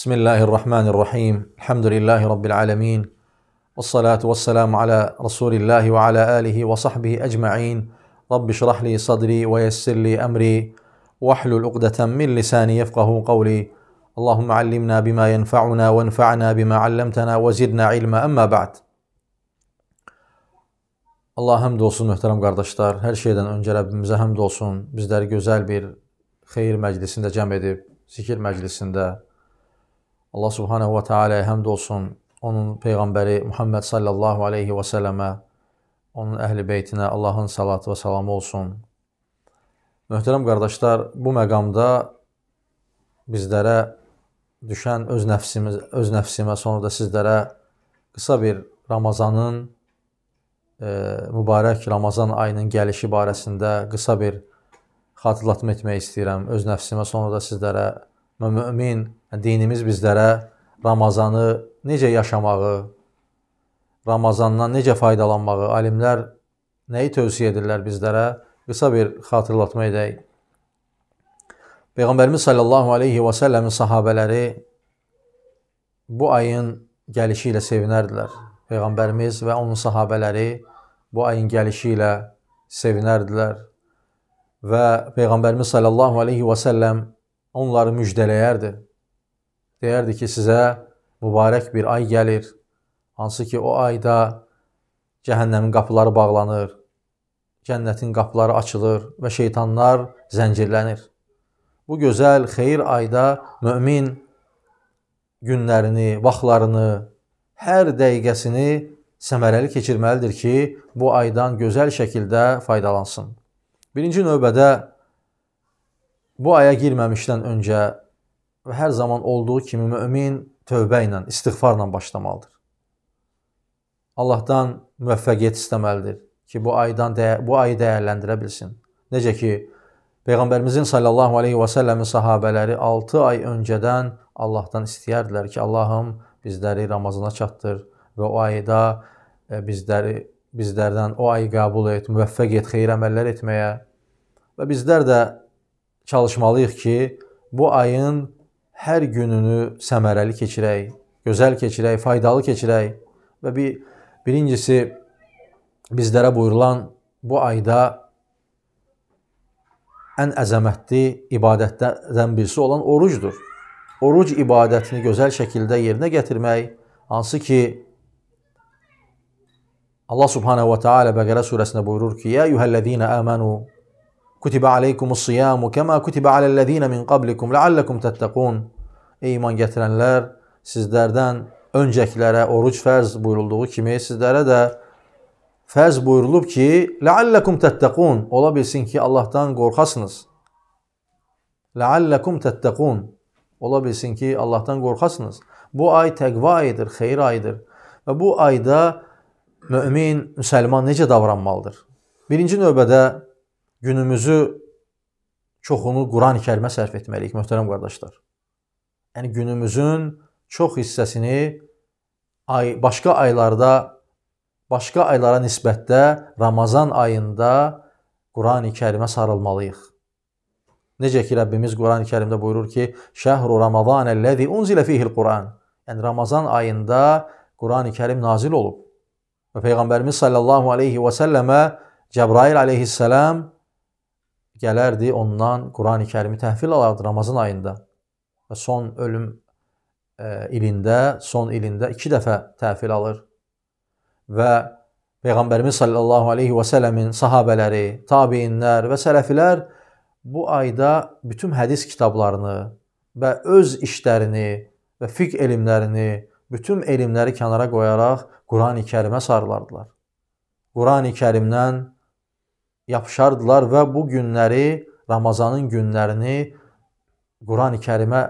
بسم الله الرحمن الرحيم الحمد لله رب العالمين والصلاة والسلام على رسول الله وعلى آله وصحبه أجمعين رب اشرح لي صدري ويسر لي أمري واحلل عقدة من لساني يفقه قولي اللهم علمنا بما ينفعنا وانفعنا بما علمتنا وزدنا علما أما بعد Allah həmd olsun möhtərəm هل شيدا şeydən öncə Rəbbimizə həmd olsun. Bizləri gözəl bir xeyir məclisində cəm edib, zikir məclisində Allah subhanahu və teala'ya həmd olsun. Onun Peyğəmbəri Muhammed sallallahu aleyhi və sələmə, onun əhl-i beytinə Allahın salatı və salamı olsun. Möhtərəm qardaşlar, bu məqamda bizlərə düşən öz nəfsimiz, öz nəfsimə, sonra da sizlərə qısa bir Ramazanın, e, mübarək Ramazan ayının gəlişi barəsində qısa bir xatırlatma etmək istəyirəm öz nəfsimə, sonra da sizlərə və mümin dinimiz bizlərə Ramazanı necə yaşamağı, Ramazandan necə faydalanmağı alimlər nəyi tövsiyə edirlər bizlərə? Qısa bir xatırlatma edək. Peyğəmbərimiz sallallahu alayhi və sallamın sahabeləri bu ayın gəlişi ilə sevinərdilər. Peyğəmbərimiz və onun sahabeləri bu ayın gəlişi ilə sevinərdilər. Və Peyğəmbərimiz sallallahu alayhi və sallam onları müjdələyərdi. Deyərdi ki, sizə mübarək bir ay gəlir, hansı ki, o ayda cəhənnəmin qapıları bağlanır, cənnətin qapıları açılır və şeytanlar zəncirlənir. Bu gözəl xeyir ayda mömin günlərini, vaxtlarını, hər dəqiqəsini səmərəli keçirməlidir ki, bu aydan gözəl şəkildə faydalansın. Birinci növbədə Bu aya girməmişdən öncə və hər zaman olduğu kimi mömin tövbə ilə, istighfarla başlamalıdır. Allahdan müvəffəqiyyət istəməlidir ki, bu aydan bu ayı dəyərləndirə bilsin. Necə ki Peyğəmbərimizin sallallahu alayhi və sallamın sahabeləri 6 ay öncədən Allahdan istəyərdilər ki, Allahım bizləri Ramazana çatdır və o ayda e, bizləri bizlərdən o ayı qəbul et, müvəffəq et, xeyir əməllər etməyə. Və bizlər də çalışmalıyıq ki, bu ayın hər gününü səmərəli keçirək, gözəl keçirək, faydalı keçirək və bir birincisi bizlərə buyurulan bu ayda ən əzəmətli ibadətlərdən birisi olan orucdur. Oruc ibadətini gözəl şəkildə yerinə gətirmək, hansı ki Allah Subhanahu va Taala Bəqərə surəsində buyurur ki: "Ya yuhallazina amanu Kutiba aleykumus siyamu kema kutiba alellezine min qablikum leallekum tettekun. Ey iman gətirənlər, sizlərdən öncəkilərə oruc fərz buyurulduğu kimi sizlərə də fərz buyurulub ki, leallekum tettekun. Ola bilsin ki, Allahdan qorxasınız. Leallekum tettekun. Ola bilsin ki, Allahdan qorxasınız. Bu ay təqva ayıdır, xeyir ayıdır. Və bu ayda mümin, müsəlman necə davranmalıdır? Birinci növbədə günümüzü çoxunu Quran-Kərimə sərf etməliyik, möhtərəm qardaşlar. Yəni günümüzün çox hissəsini ay başqa aylarda başqa aylara nisbətdə Ramazan ayında Qurani-Kərimə sarılmalıyıq. Necə ki Rəbbimiz Qurani-Kərimdə buyurur ki: "Şəhru Ramazanəl-ləzi unzilə fihi'l Quran." Yəni Ramazan ayında Qurani-Kərim nazil olub. Və peyğəmbərimiz sallallahu alayhi və səlləmə Cəbrail alayhissalam gələrdi, ondan Qurani Kərimi təhvil alardı Ramazan ayında. Və son ölüm e, ilində, son ilində 2 dəfə təhvil alır. Və Peyğəmbərimiz sallallahu alayhi və sallamın sahabeləri, təbiinlər və sələflər bu ayda bütün hədis kitablarını və öz işlərini və fiqh elmlərini, bütün elmləri kənara qoyaraq Qurani-Kərimə sarılardılar. Qurani-Kərimdən yapışardılar və bu günləri, Ramazanın günlərini Quran-ı Kərimə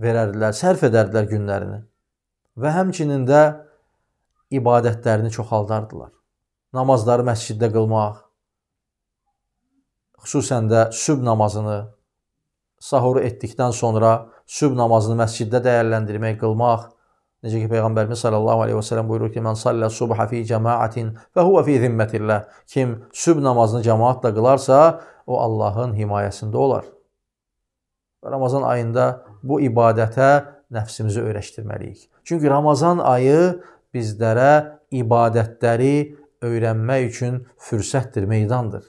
verərdilər, sərf edərdilər günlərini. Və həmçinin də ibadətlərini çoxaldardılar. Namazları məsciddə qılmaq, xüsusən də süb namazını sahuru etdikdən sonra süb namazını məsciddə dəyərləndirmək, qılmaq Necə ki, Peyğəmbərimiz sallallahu aleyhi və sələm buyurur ki, mən sallə subha fi cəmaətin və huvə fi zimmətilləh. Kim süb namazını cəmaatla qılarsa, o Allahın himayəsində olar. Ramazan ayında bu ibadətə nəfsimizi öyrəşdirməliyik. Çünki Ramazan ayı bizlərə ibadətləri öyrənmək üçün fürsətdir, meydandır.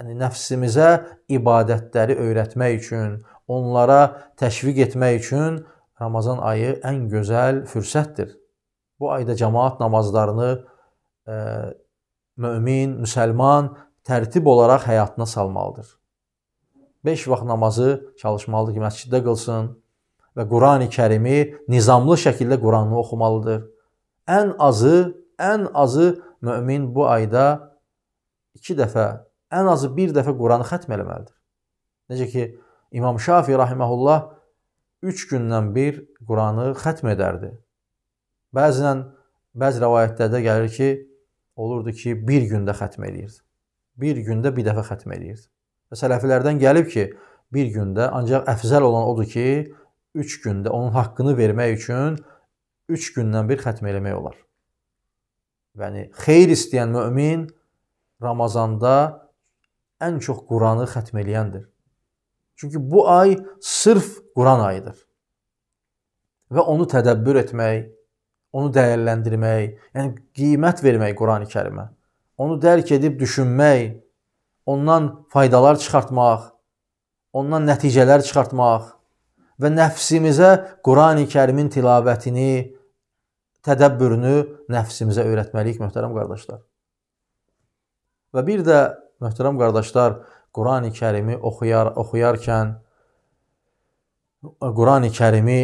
Yəni, nəfsimizə ibadətləri öyrətmək üçün, onlara təşviq etmək üçün Ramazan ayı ən gözəl fürsətdir. Bu ayda cemaat namazlarını e, mömin, müsəlman tərtib olaraq həyatına salmalıdır. 5 vaxt namazı çalışmalıdır ki, məsciddə qılsın və Qurani Kərimi nizamlı şəkildə Quranını oxumalıdır. Ən azı, ən azı mömin bu ayda 2 dəfə, ən azı 1 dəfə Quranı xətm eləməlidir. Necə ki İmam Şafi rahimehullah üç gündən bir Quranı xətm edərdi. Bəzən, bəzi rəvayətlərdə gəlir ki, olurdu ki, bir gündə xətm eləyirdi. Bir gündə bir dəfə xətm eləyirdi. Və sələfilərdən gəlib ki, bir gündə, ancaq əfzəl olan odur ki, üç gündə onun haqqını vermək üçün üç gündən bir xətm eləmək olar. Yəni, xeyr istəyən mümin Ramazanda ən çox Quranı xətm eləyəndir. Çünki bu ay sırf Quran ayıdır. Və onu tədəbbür etmək, onu dəyərləndirmək, yəni qiymət vermək Qurani-Kərimə, onu dərk edib düşünmək, ondan faydalar çıxartmaq, ondan nəticələr çıxartmaq və nəfsimizə Qurani-Kərimin tilavətini, tədəbbürünü nəfsimizə öyrətməliyik möhtərəm qardaşlar. Və bir də möhtərəm qardaşlar, Qurani Kərimi oxuyar, oxuyarkən Qurani Kərimi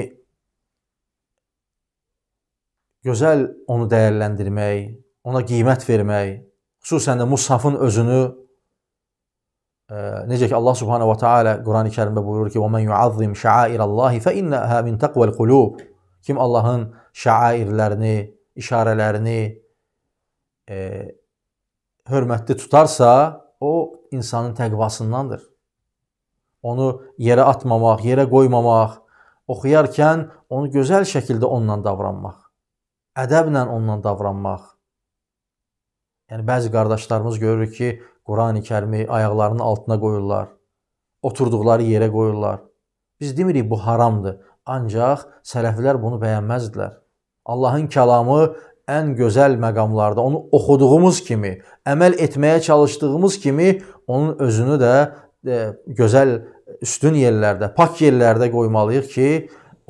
gözəl onu dəyərləndirmək, ona qiymət vermək, xüsusən də Mushafın özünü e, necə ki Allah Subhanahu va Taala Qurani Kərimdə buyurur ki: "Və men yuazzim şa'airallahi fe innaha min taqval qulub." Kim Allahın şa'airlərini, işarələrini e, hörmətli tutarsa, o insanın təqvasındandır. Onu yerə atmamaq, yerə qoymamaq, oxuyarkən onu gözəl şəkildə onunla davranmaq, ədəblə onunla davranmaq. Yəni bəzi qardaşlarımız görürük ki, Qurani-Kərimi ayaqlarının altına qoyurlar, oturduqları yerə qoyurlar. Biz demirik bu haramdır, ancaq sələflər bunu bəyənməzdilər. Allahın kəlamı ən gözəl məqamlarda onu oxuduğumuz kimi, əməl etməyə çalışdığımız kimi onun özünü də e, gözəl üstün yerlərdə, pak yerlərdə qoymalıyıq ki,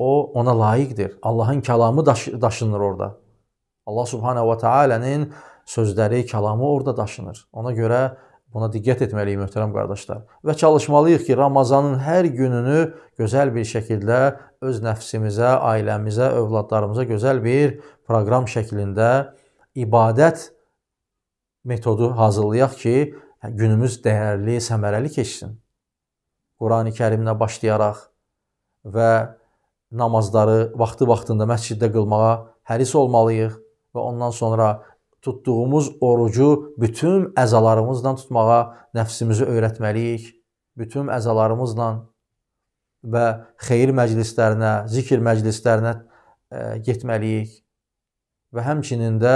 o ona layiqdir. Allahın kəlamı daş daşınır orada. Allah Subhanahu va Taala'nın sözləri, kəlamı orada daşınır. Ona görə Buna diqqət etməliyik, möhtərəm qardaşlar. Və çalışmalıyıq ki, Ramazanın hər gününü gözəl bir şəkildə öz nəfsimizə, ailəmizə, övladlarımıza gözəl bir proqram şəklində ibadət metodu hazırlayaq ki, günümüz dəyərli, səmərəli keçsin. Qurani Kərimlə başlayaraq və namazları vaxtı-vaxtında məsciddə qılmağa həris olmalıyıq və ondan sonra tutduğumuz orucu bütün əzalarımızla tutmağa nəfsimizi öyrətməliyik. Bütün əzalarımızla və xeyir məclislərinə, zikir məclislərinə ə, e, getməliyik. Və həmçinin də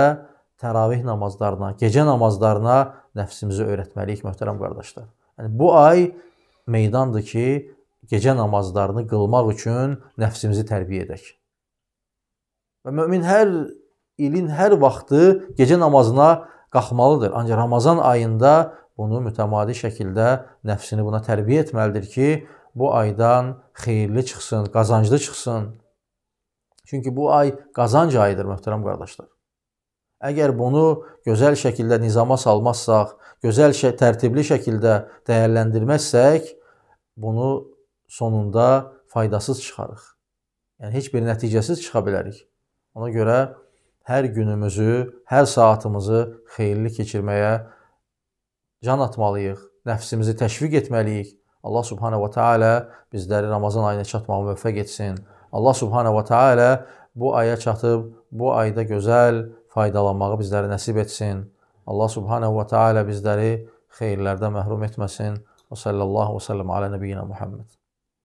təravih namazlarına, gecə namazlarına nəfsimizi öyrətməliyik, möhtərəm qardaşlar. Yəni bu ay meydandır ki, gecə namazlarını qılmaq üçün nəfsimizi tərbiyə edək. Və mömin hər ilin hər vaxtı gecə namazına qalxmalıdır. Ancaq Ramazan ayında bunu mütəmadi şəkildə nəfsini buna tərbiyə etməlidir ki, bu aydan xeyirli çıxsın, qazanclı çıxsın. Çünki bu ay qazanc ayıdır, möhtərəm qardaşlar. Əgər bunu gözəl şəkildə nizama salmazsaq, gözəl şə tərtibli şəkildə dəyərləndirməzsək, bunu sonunda faydasız çıxarıq. Yəni heç bir nəticəsiz çıxa bilərik. Ona görə hər günümüzü, hər saatımızı xeyirli keçirməyə can atmalıyıq, nəfsimizi təşviq etməliyik. Allah subhanahu va taala bizləri Ramazan ayına çatmağa müvəffəq etsin. Allah subhanahu va taala bu aya çatıb bu ayda gözəl faydalanmağı bizlərə nəsib etsin. Allah subhanahu va taala bizləri xeyirlərdən məhrum etməsin. Və sallallahu və sallam ala nabiyina Muhammed.